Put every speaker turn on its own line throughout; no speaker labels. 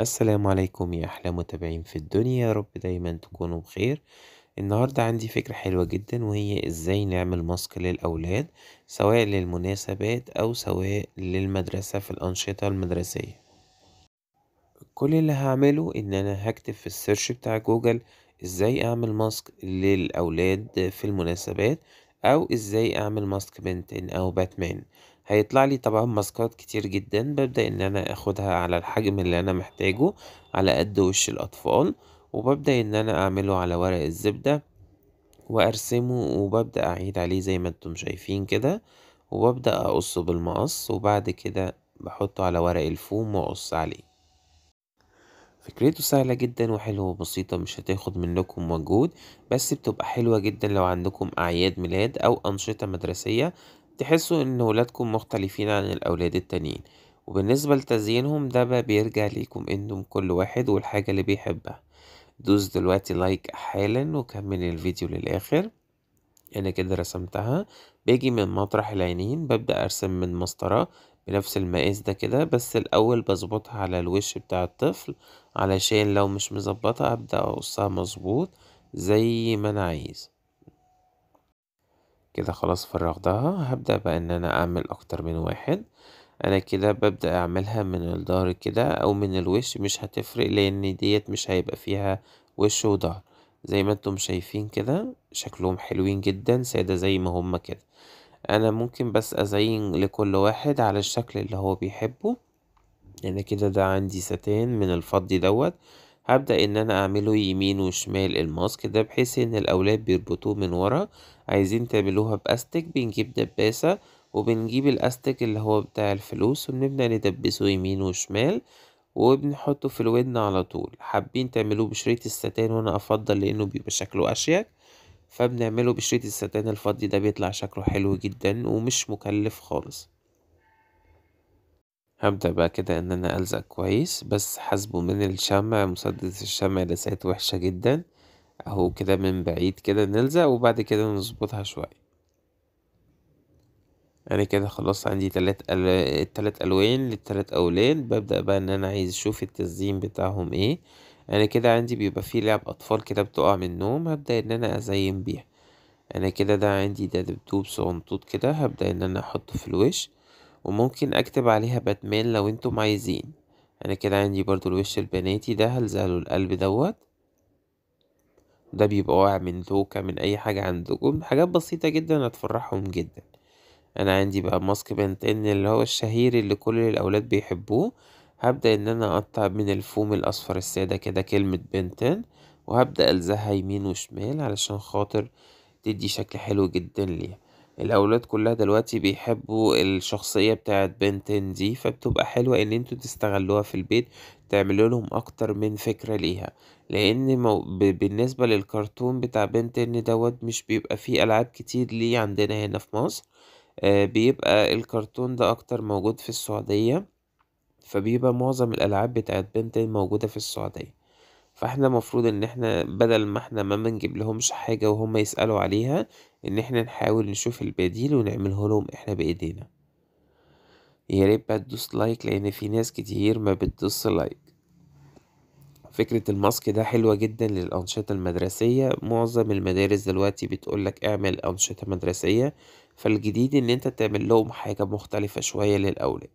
السلام عليكم يا أحلى متابعين في الدنيا يا رب دايما تكونوا بخير النهاردة عندي فكرة حلوة جدا وهي ازاي نعمل ماسك للأولاد سواء للمناسبات أو سواء للمدرسة في الأنشطة المدرسية كل اللي هعمله ان انا هكتب في السيرش بتاع جوجل ازاي اعمل ماسك للأولاد في المناسبات او ازاي اعمل ماسك بنتين او باتمان هيطلع لي طبعا ماسكات كتير جدا ببدأ ان انا اخدها على الحجم اللي انا محتاجه على قد وش الاطفال وببدأ ان انا اعمله على ورق الزبدة وارسمه وببدأ اعيد عليه زي ما انتم شايفين كده وببدأ اقصه بالمقص وبعد كده بحطه على ورق الفوم واقص عليه فكرته سهلة جدا وحلوة وبسيطة مش هتاخد منكم مجهود بس بتبقى حلوة جدا لو عندكم أعياد ميلاد أو أنشطة مدرسية تحسوا ان ولادكم مختلفين عن الاولاد التانيين وبالنسبة لتزيينهم ده بقى بيرجع ليكم انتم كل واحد والحاجة اللي بيحبها دوس دلوقتي لايك حالا وكمل الفيديو للاخر انا كده رسمتها باجي من مطرح العينين ببدأ ارسم من مسطرة بنفس المقاس ده كده بس الاول بظبطها على الوش بتاع الطفل علشان لو مش مظبطة ابدأ اقصها مظبوط زي ما انا عايز كده خلاص فرغتها هبدأ بقى ان انا اعمل اكتر من واحد انا كده ببدأ اعملها من الظهر كده او من الوش مش هتفرق لان ديت مش هيبقى فيها وش وظهر زي ما انتم شايفين كده شكلهم حلوين جدا سادة زي ما هما كده انا ممكن بس ازين لكل واحد على الشكل اللي هو بيحبه انا يعني كده ده عندي ستان من الفضي دوت هبدأ ان انا اعمله يمين وشمال الماسك ده بحيث ان الاولاد بيربطوه من ورا عايزين تعملوها باستك بنجيب دباسة وبنجيب الاستك اللي هو بتاع الفلوس وبنبدأ ندبسه يمين وشمال وبنحطه في الودن على طول حابين تعملوه بشريط الستان وانا افضل لانه بيبقى شكله اشيك فبنعمله بشريط الستان الفضي ده بيطلع شكله حلو جدا ومش مكلف خالص هبدأ بقى كده إن أنا ألزق كويس بس حاسبه من الشمع مسدس الشمع لسات وحشة جدا أهو كده من بعيد كده نلزق وبعد كده نظبطها شوية أنا كده خلاص عندي تلات أل... التلات ألوان للتلات اولين ببدأ بقى إن أنا عايز أشوف التزيين بتاعهم إيه أنا كده عندي بيبقى فيه لعب أطفال كده بتقع من النوم هبدأ إن أنا أزين بيها أنا كده ده عندي دبدوب صغنطوط كده هبدأ إن أنا أحطه في الوش وممكن اكتب عليها باتمان لو انتم عايزين انا كده عندي برضو الوش البناتي ده هلزقله القلب دوت ده بيبقى واقع من توكة من اي حاجة عندكم حاجات بسيطة جدا هتفرحهم جدا انا عندي بقى ماسك بنتين اللي هو الشهير اللي كل الاولاد بيحبوه هبدأ ان انا اقطع من الفوم الاصفر السادة كده كلمة بنتين وهبدأ الزقها يمين وشمال علشان خاطر تدي شكل حلو جدا ليها الاولاد كلها دلوقتي بيحبوا الشخصية بتاعة بنتين دي فبتبقى حلوة ان انتوا تستغلوها في البيت تعملوا لهم اكتر من فكرة ليها لان مو... ب... بالنسبة للكرتون بتاع بنتين دوت مش بيبقى فيه العاب كتير ليه عندنا هنا في مصر آه بيبقى الكرتون ده اكتر موجود في السعودية فبيبقى معظم الالعاب بتاعت بنتين موجودة في السعودية فاحنا المفروض ان احنا بدل ما احنا ما بنجيب لهمش حاجة وهم يسألوا عليها ان احنا نحاول نشوف البديل ونعمله لهم احنا بايدينا يا ريت بقى تدوس لايك لان في ناس كتير ما بتدوس لايك فكرة الماسك ده حلوة جدا للأنشطة المدرسية معظم المدارس دلوقتي بتقولك اعمل أنشطة مدرسية فالجديد ان انت تعمل لهم حاجة مختلفة شوية للأولاد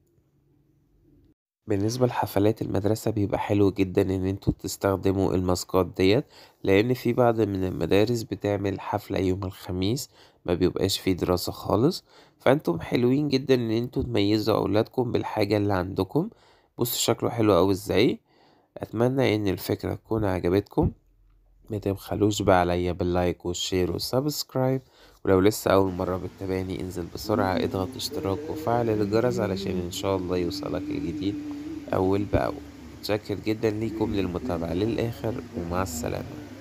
بالنسبة لحفلات المدرسة بيبقى حلو جدا ان انتوا تستخدموا الماسكات ديت لان في بعض من المدارس بتعمل حفلة يوم الخميس ما بيبقاش فيه دراسة خالص فانتم حلوين جدا ان انتوا تميزوا اولادكم بالحاجة اللي عندكم بصوا شكله حلو اوي ازاي اتمنى ان الفكرة تكون عجبتكم ما تبخلوش بقى عليا باللايك والشير والسبسكرايب ولو لسه أول مرة بتتابعني انزل بسرعة اضغط اشتراك وفعل الجرس علشان إن شاء الله يوصلك الجديد أول بأول متشكر جدا ليكم للمتابعة للآخر ومع السلامة